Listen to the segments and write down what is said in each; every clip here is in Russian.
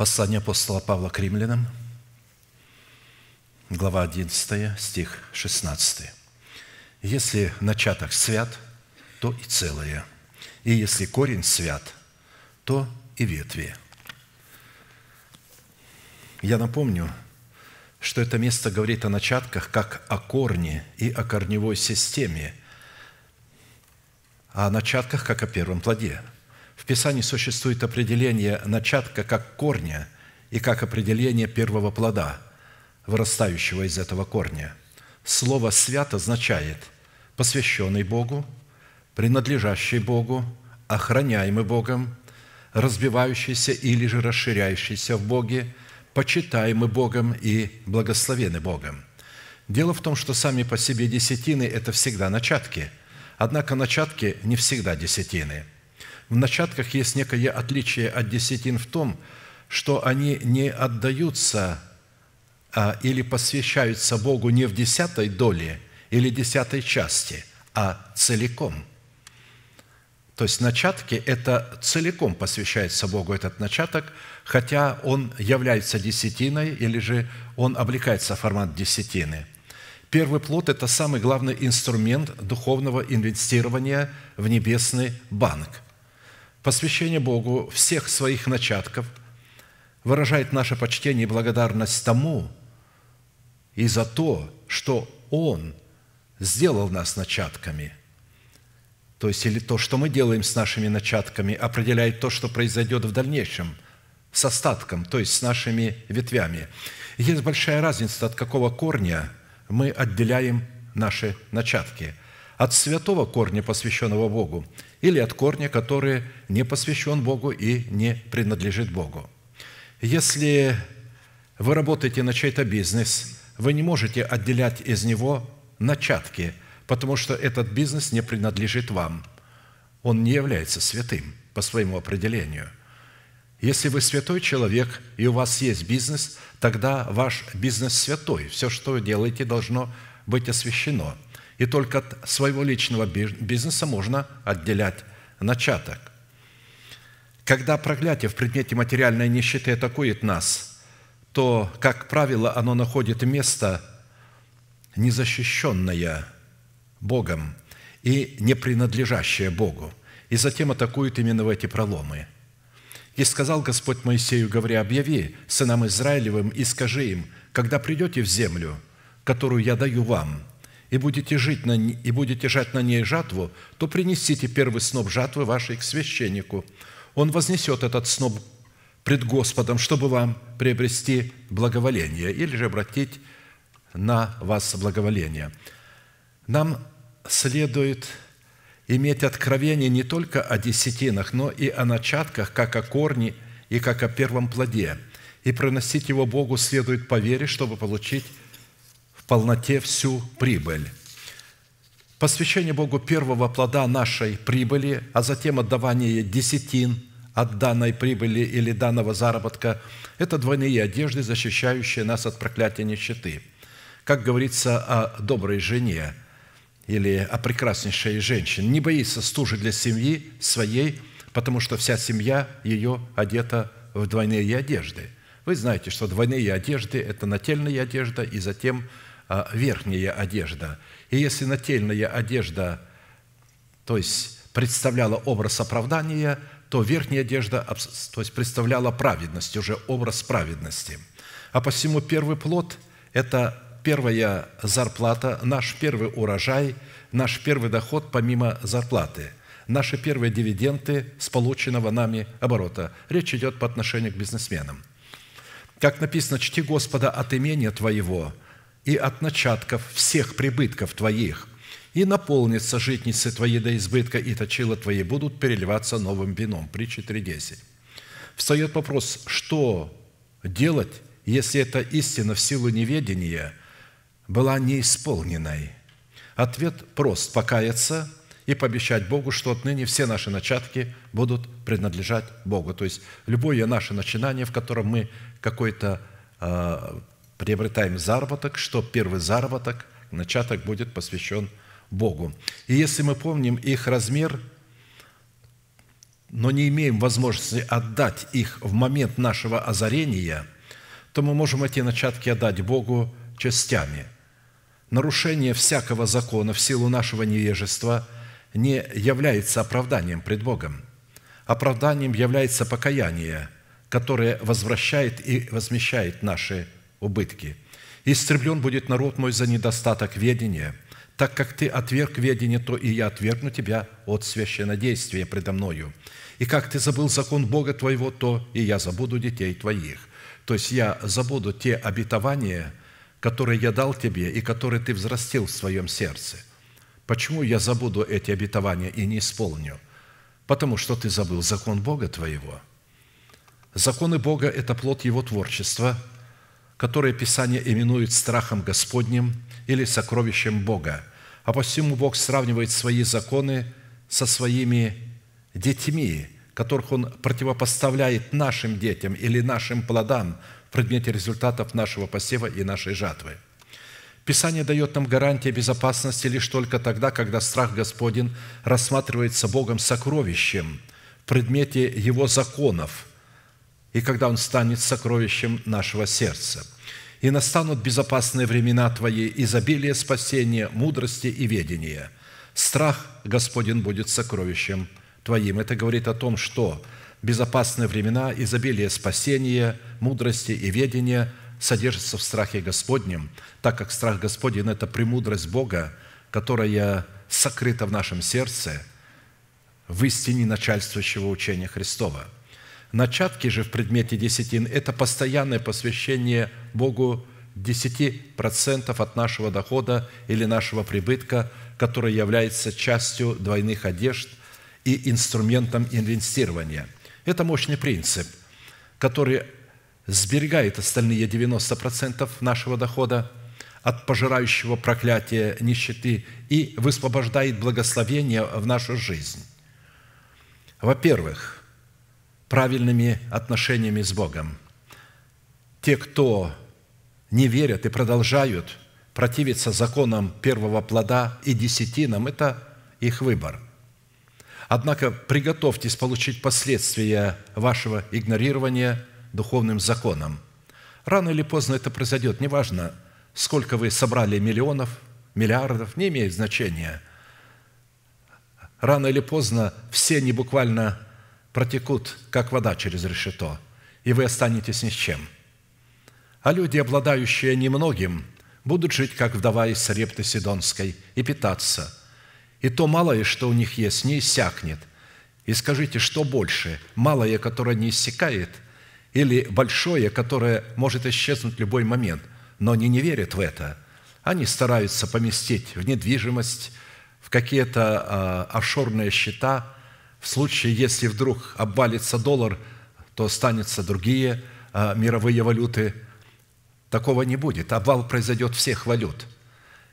Послание апостола Павла к римлянам, глава 11, стих 16. «Если начаток свят, то и целое, и если корень свят, то и ветви». Я напомню, что это место говорит о начатках как о корне и о корневой системе, а о начатках как о первом плоде – в Писании существует определение начатка как корня и как определение первого плода, вырастающего из этого корня. Слово «свят» означает «посвященный Богу», «принадлежащий Богу», «охраняемый Богом», «разбивающийся или же расширяющийся в Боге», «почитаемый Богом» и «благословенный Богом». Дело в том, что сами по себе десятины – это всегда начатки, однако начатки не всегда десятины – в начатках есть некое отличие от десятин в том, что они не отдаются а, или посвящаются Богу не в десятой доле или десятой части, а целиком. То есть начатки – это целиком посвящается Богу этот начаток, хотя он является десятиной или же он облекается в формат десятины. Первый плод – это самый главный инструмент духовного инвестирования в небесный банк – посвящение Богу всех своих начатков выражает наше почтение и благодарность тому и за то, что Он сделал нас начатками. То есть, или то, что мы делаем с нашими начатками, определяет то, что произойдет в дальнейшем с остатком, то есть с нашими ветвями. Есть большая разница, от какого корня мы отделяем наши начатки – от святого корня, посвященного Богу, или от корня, который не посвящен Богу и не принадлежит Богу. Если вы работаете на чей-то бизнес, вы не можете отделять из него начатки, потому что этот бизнес не принадлежит вам. Он не является святым по своему определению – если вы святой человек и у вас есть бизнес, тогда ваш бизнес святой. Все, что вы делаете, должно быть освящено – и только от своего личного бизнеса можно отделять начаток. Когда проклятие в предмете материальной нищеты атакует нас, то, как правило, оно находит место незащищенное Богом и не принадлежащее Богу, и затем атакует именно в эти проломы – и сказал Господь Моисею, говоря, «Объяви сынам Израилевым и скажи им, когда придете в землю, которую я даю вам, и будете, жить на, и будете жать на ней жатву, то принесите первый сноп жатвы вашей к священнику. Он вознесет этот сноп пред Господом, чтобы вам приобрести благоволение или же обратить на вас благоволение. Нам следует иметь откровение не только о десятинах, но и о начатках, как о корне и как о первом плоде. И приносить его Богу следует по вере, чтобы получить полноте всю прибыль. Посвящение Богу первого плода нашей прибыли, а затем отдавание десятин от данной прибыли или данного заработка – это двойные одежды, защищающие нас от проклятия нищеты. Как говорится о доброй жене или о прекраснейшей женщине, не боится стужи для семьи своей, потому что вся семья ее одета в двойные одежды. Вы знаете, что двойные одежды – это нательная одежда и затем – а, верхняя одежда. И если нательная одежда, то есть представляла образ оправдания, то верхняя одежда то есть представляла праведность, уже образ праведности. А посему первый плод – это первая зарплата, наш первый урожай, наш первый доход помимо зарплаты, наши первые дивиденды с полученного нами оборота. Речь идет по отношению к бизнесменам. Как написано, «Чти Господа от имения твоего, и от начатков всех прибытков твоих, и наполнится житницы твои до избытка, и точила твои будут переливаться новым вином». Притча 3.10. Встает вопрос, что делать, если эта истина в силу неведения была неисполненной? Ответ прост – покаяться и пообещать Богу, что отныне все наши начатки будут принадлежать Богу. То есть любое наше начинание, в котором мы какой-то а, приобретаем заработок, что первый заработок, начаток будет посвящен Богу. И если мы помним их размер, но не имеем возможности отдать их в момент нашего озарения, то мы можем эти начатки отдать Богу частями. Нарушение всякого закона в силу нашего невежества не является оправданием пред Богом. Оправданием является покаяние, которое возвращает и возмещает наши убытки. Истреблен будет народ мой за недостаток ведения, так как ты отверг ведение, то и я отвергну тебя от священнодействия предо мною. И как ты забыл закон Бога твоего, то и я забуду детей твоих. То есть я забуду те обетования, которые я дал тебе и которые ты взрастил в своем сердце. Почему я забуду эти обетования и не исполню? Потому что ты забыл закон Бога твоего. Законы Бога – это плод Его творчества – которое Писание именует страхом Господним или сокровищем Бога. А посему Бог сравнивает свои законы со своими детьми, которых Он противопоставляет нашим детям или нашим плодам в предмете результатов нашего посева и нашей жатвы. Писание дает нам гарантии безопасности лишь только тогда, когда страх Господень рассматривается Богом сокровищем в предмете Его законов – и когда Он станет сокровищем нашего сердца. И настанут безопасные времена Твои, изобилие спасения, мудрости и ведения. Страх Господень будет сокровищем Твоим». Это говорит о том, что безопасные времена, изобилие спасения, мудрости и ведения содержатся в страхе Господнем, так как страх Господень – это премудрость Бога, которая сокрыта в нашем сердце в истине начальствующего учения Христова – Начатки же в предмете десятин – это постоянное посвящение Богу 10% от нашего дохода или нашего прибытка, который является частью двойных одежд и инструментом инвестирования. Это мощный принцип, который сберегает остальные 90% нашего дохода от пожирающего проклятия нищеты и высвобождает благословение в нашу жизнь. Во-первых – правильными отношениями с Богом. Те, кто не верят и продолжают противиться законам первого плода и десятинам, это их выбор. Однако приготовьтесь получить последствия вашего игнорирования духовным законом. Рано или поздно это произойдет, неважно, сколько вы собрали миллионов, миллиардов, не имеет значения. Рано или поздно все не буквально протекут, как вода через решето, и вы останетесь ни с чем. А люди, обладающие немногим, будут жить, как вдова из Сарепты Сидонской, и питаться. И то малое, что у них есть, не иссякнет. И скажите, что больше, малое, которое не иссякает, или большое, которое может исчезнуть в любой момент, но они не верят в это. Они стараются поместить в недвижимость, в какие-то э, офшорные счета – в случае, если вдруг обвалится доллар, то останутся другие а, мировые валюты. Такого не будет. Обвал произойдет всех валют.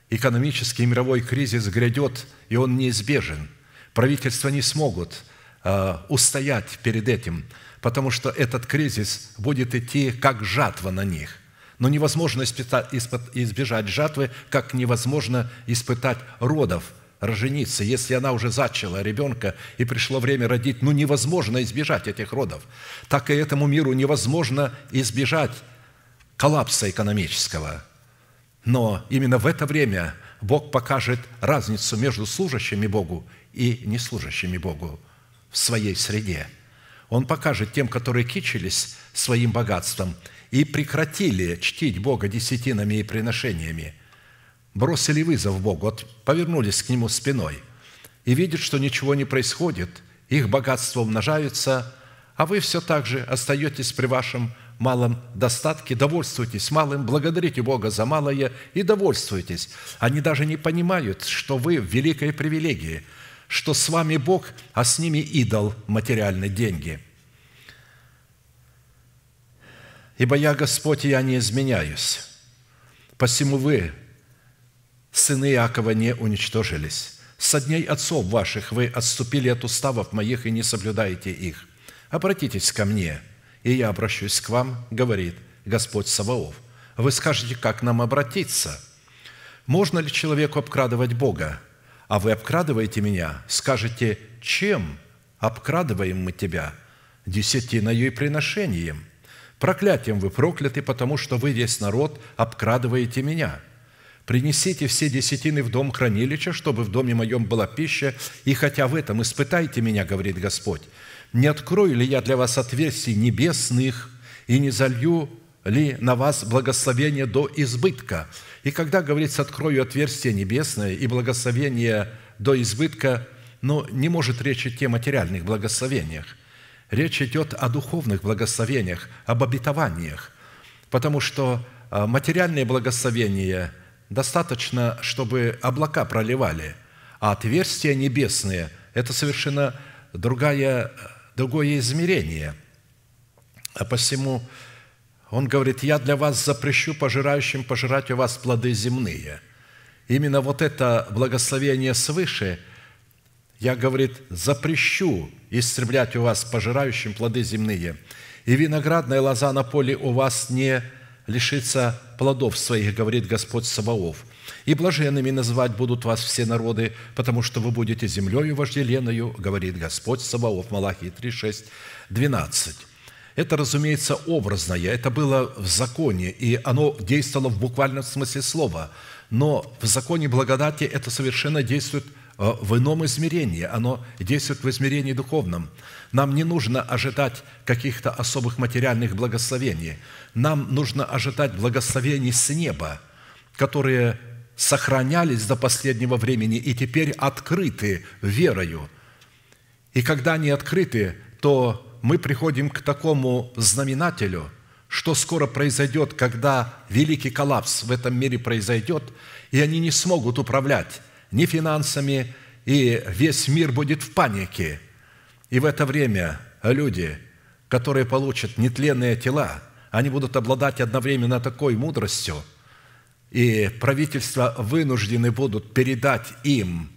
Экономический мировой кризис грядет, и он неизбежен. Правительства не смогут а, устоять перед этим, потому что этот кризис будет идти как жатва на них – но невозможно испытать, избежать жатвы, как невозможно испытать родов – рожениться, если она уже зачала ребенка и пришло время родить. Ну, невозможно избежать этих родов. Так и этому миру невозможно избежать коллапса экономического. Но именно в это время Бог покажет разницу между служащими Богу и неслужащими Богу в своей среде. Он покажет тем, которые кичились своим богатством и прекратили чтить Бога десятинами и приношениями – бросили вызов Богу, вот повернулись к Нему спиной и видят, что ничего не происходит, их богатство умножается, а вы все так же остаетесь при вашем малом достатке, довольствуйтесь малым, благодарите Бога за малое и довольствуйтесь. Они даже не понимают, что вы в великой привилегии, что с вами Бог, а с ними идол материальные деньги. Ибо я Господь, и я не изменяюсь. Посему вы, сыны Иакова не уничтожились. Со дней отцов ваших вы отступили от уставов моих и не соблюдаете их. Обратитесь ко мне, и я обращусь к вам, говорит Господь Саваоф. Вы скажете, как нам обратиться? Можно ли человеку обкрадывать Бога? А вы обкрадываете меня, скажете, чем обкрадываем мы тебя? Десятиною и приношением. Проклятием вы прокляты, потому что вы весь народ обкрадываете меня – Принесите все десятины в дом хранилища, чтобы в доме моем была пища, и хотя в этом испытайте меня, говорит Господь, не открою ли я для вас отверстий небесных и не залью ли на вас благословение до избытка? И когда, говорится, открою отверстие небесное и благословение до избытка, но ну, не может речь идти о материальных благословениях. Речь идет о духовных благословениях, об обетованиях, потому что а, материальные благословения достаточно, чтобы облака проливали, а отверстия небесные – это совершенно другая, другое измерение. А посему он говорит, «Я для вас запрещу пожирающим пожирать у вас плоды земные». Именно вот это благословение свыше, я, говорит, запрещу истреблять у вас пожирающим плоды земные, и виноградная лоза на поле у вас не лишится плодов своих, говорит Господь Саваоф. И блаженными назвать будут вас все народы, потому что вы будете землею вожделенную, говорит Господь Саваоф. Малахии 3, 6, 12. Это, разумеется, образное, это было в законе, и оно действовало в буквальном смысле слова. Но в законе благодати это совершенно действует Э, в ином измерении, оно действует в измерении духовном. Нам не нужно ожидать каких-то особых материальных благословений. Нам нужно ожидать благословений с неба, которые сохранялись до последнего времени и теперь открыты верою. И когда они открыты, то мы приходим к такому знаменателю, что скоро произойдет, когда великий коллапс в этом мире произойдет, и они не смогут управлять ни финансами, и весь мир будет в панике. И в это время люди, которые получат нетленные тела, они будут обладать одновременно такой мудростью, и правительства вынуждены будут передать им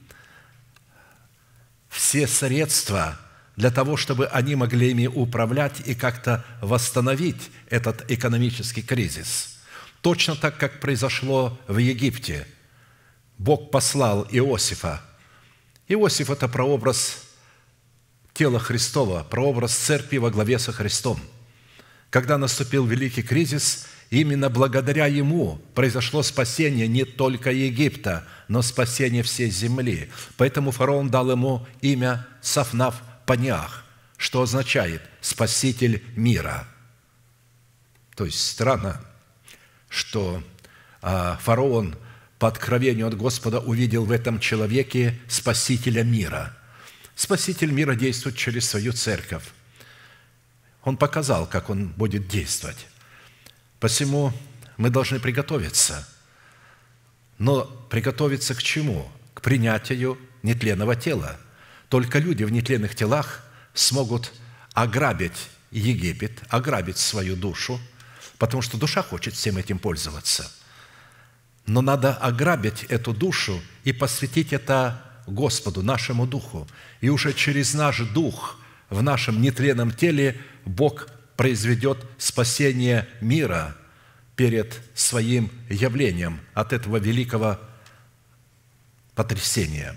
все средства для того, чтобы они могли ими управлять и как-то восстановить этот экономический кризис. Точно так, как произошло в Египте – Бог послал Иосифа. Иосиф – это прообраз тела Христова, прообраз церкви во главе со Христом. Когда наступил великий кризис, именно благодаря ему произошло спасение не только Египта, но спасение всей земли. Поэтому фараон дал ему имя Сафнав Паниах, что означает «спаситель мира». То есть странно, что а, фараон – по откровению от Господа увидел в этом человеке Спасителя мира. Спаситель мира действует через свою церковь. Он показал, как он будет действовать. Посему мы должны приготовиться. Но приготовиться к чему? К принятию нетленного тела. Только люди в нетленных телах смогут ограбить Египет, ограбить свою душу, потому что душа хочет всем этим пользоваться – но надо ограбить эту душу и посвятить это Господу, нашему духу. И уже через наш дух в нашем нетленном теле Бог произведет спасение мира перед своим явлением от этого великого потрясения.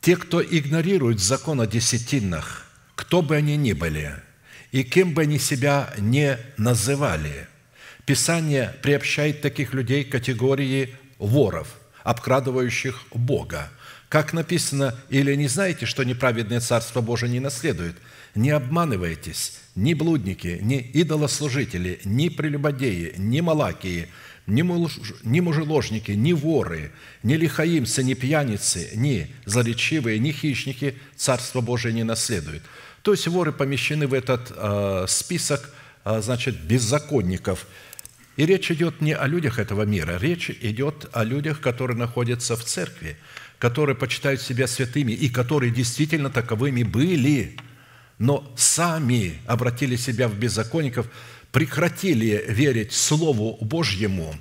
Те, кто игнорирует закон о десятинах, кто бы они ни были, и кем бы они себя не называли – Писание приобщает таких людей к категории воров, обкрадывающих Бога. Как написано, или не знаете, что неправедное Царство Божие не наследует? Не обманывайтесь, ни блудники, ни идолослужители, ни прелюбодеи, ни малакии, ни, муж, ни мужеложники, ни воры, ни лихаимцы, ни пьяницы, ни злоречивые, ни хищники Царство Божие не наследует. То есть воры помещены в этот э, список, э, значит, беззаконников – и речь идет не о людях этого мира, речь идет о людях, которые находятся в церкви, которые почитают себя святыми и которые действительно таковыми были, но сами обратили себя в беззаконников, прекратили верить Слову Божьему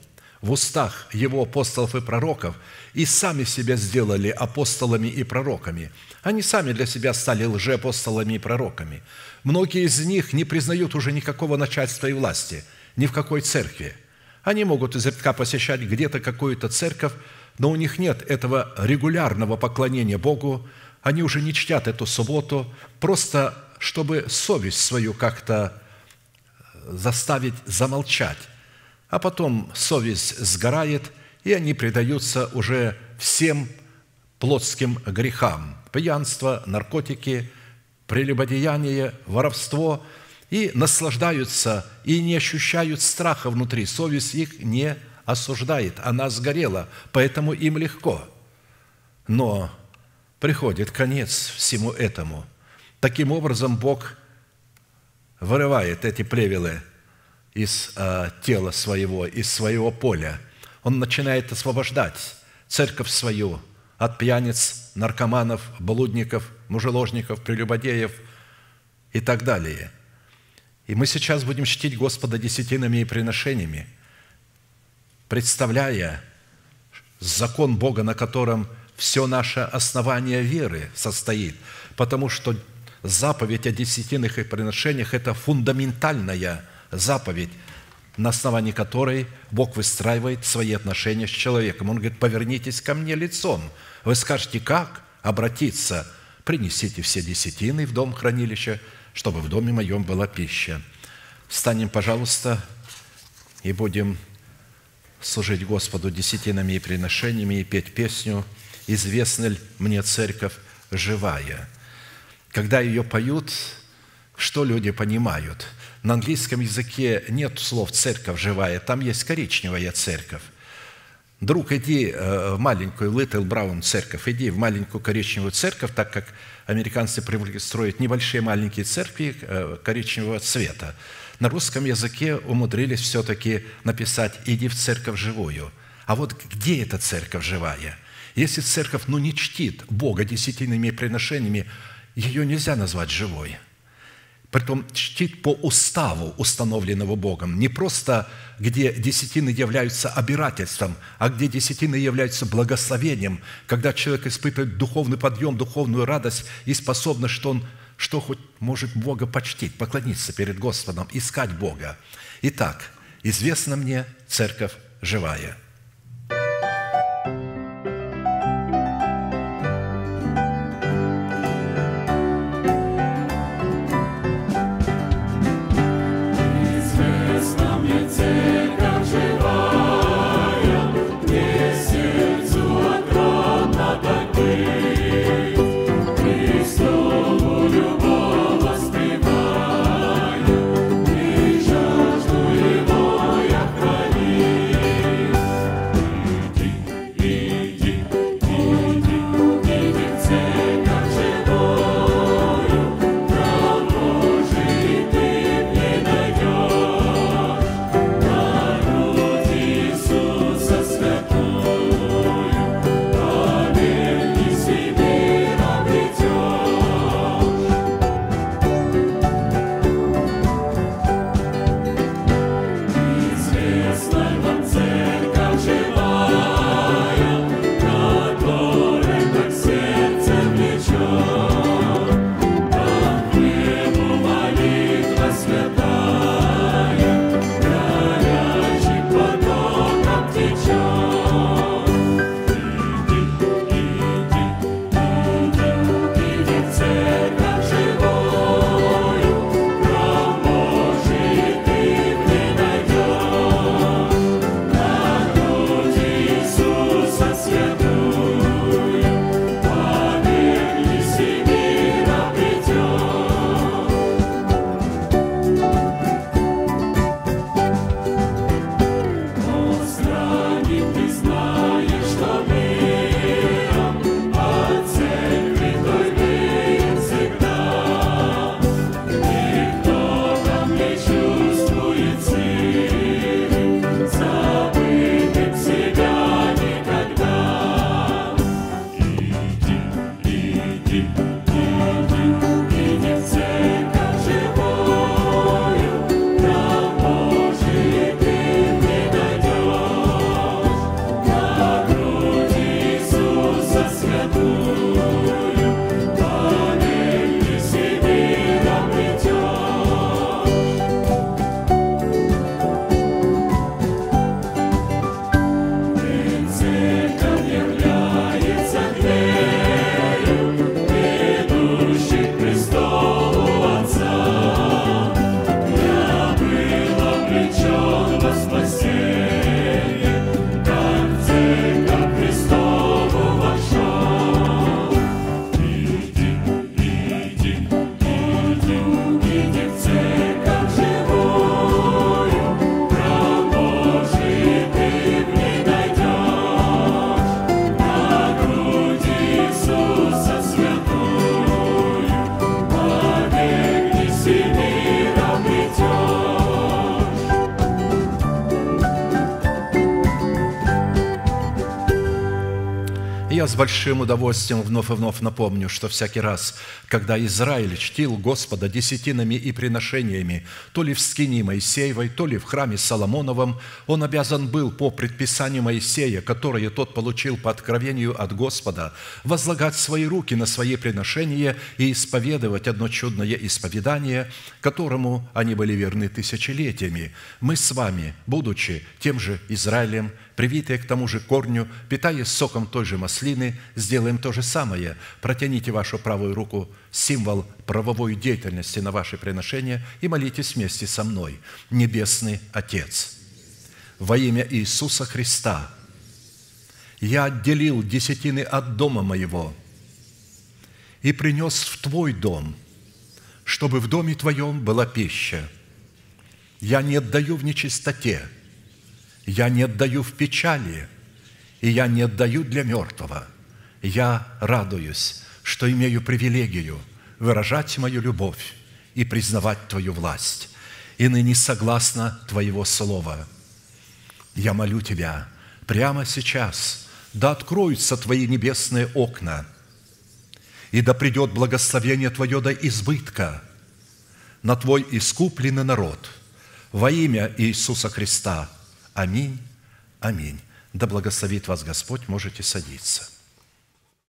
в устах его апостолов и пророков и сами себя сделали апостолами и пророками. Они сами для себя стали лжеапостолами и пророками. Многие из них не признают уже никакого начальства и власти – ни в какой церкви. Они могут изредка посещать где-то какую-то церковь, но у них нет этого регулярного поклонения Богу, они уже не чтят эту субботу, просто чтобы совесть свою как-то э, заставить замолчать. А потом совесть сгорает, и они предаются уже всем плотским грехам – пьянство, наркотики, прелюбодеяние, воровство – и наслаждаются, и не ощущают страха внутри. Совесть их не осуждает, она сгорела, поэтому им легко. Но приходит конец всему этому. Таким образом, Бог вырывает эти плевелы из э, тела своего, из своего поля. Он начинает освобождать церковь свою от пьяниц, наркоманов, блудников, мужеложников, прелюбодеев и так далее – и мы сейчас будем чтить Господа десятинами и приношениями, представляя закон Бога, на котором все наше основание веры состоит, потому что заповедь о десятинах и приношениях – это фундаментальная заповедь, на основании которой Бог выстраивает свои отношения с человеком. Он говорит, повернитесь ко мне лицом. Вы скажете, как обратиться? Принесите все десятины в дом хранилища – чтобы в доме моем была пища. Встанем, пожалуйста, и будем служить Господу десятинами и приношениями и петь песню «Известна ли мне церковь живая?» Когда ее поют, что люди понимают? На английском языке нет слов «церковь живая», там есть коричневая церковь. Друг, иди э, в маленькую Литл Браун церковь, иди в маленькую коричневую церковь, так как американцы привыкли строить небольшие маленькие церкви э, коричневого цвета. На русском языке умудрились все-таки написать «иди в церковь живую». А вот где эта церковь живая? Если церковь ну, не чтит Бога десятинными приношениями, ее нельзя назвать живой – Притом чтить по уставу, установленного Богом. Не просто где десятины являются обирательством, а где десятины являются благословением, когда человек испытывает духовный подъем, духовную радость и способность, что он что хоть может Бога почтить, поклониться перед Господом, искать Бога. Итак, известна мне церковь живая – большим удовольствием вновь и вновь напомню, что всякий раз, когда Израиль чтил Господа десятинами и приношениями, то ли в скине Моисеевой, то ли в храме Соломоновом, он обязан был по предписанию Моисея, которое тот получил по откровению от Господа, возлагать свои руки на свои приношения и исповедовать одно чудное исповедание, которому они были верны тысячелетиями. Мы с вами, будучи тем же Израилем, привитые к тому же корню, питаясь соком той же маслины, сделаем то же самое. Протяните вашу правую руку, символ правовой деятельности на ваши приношения, и молитесь вместе со мной. Небесный Отец, во имя Иисуса Христа, я отделил десятины от дома моего и принес в Твой дом, чтобы в доме Твоем была пища. Я не отдаю в нечистоте – я не отдаю в печали, и я не отдаю для мертвого. Я радуюсь, что имею привилегию выражать мою любовь и признавать Твою власть. И ныне согласно Твоего слова. Я молю Тебя прямо сейчас, да откроются Твои небесные окна, и да придет благословение Твое до избытка на Твой искупленный народ во имя Иисуса Христа – Аминь, аминь. Да благословит вас Господь, можете садиться.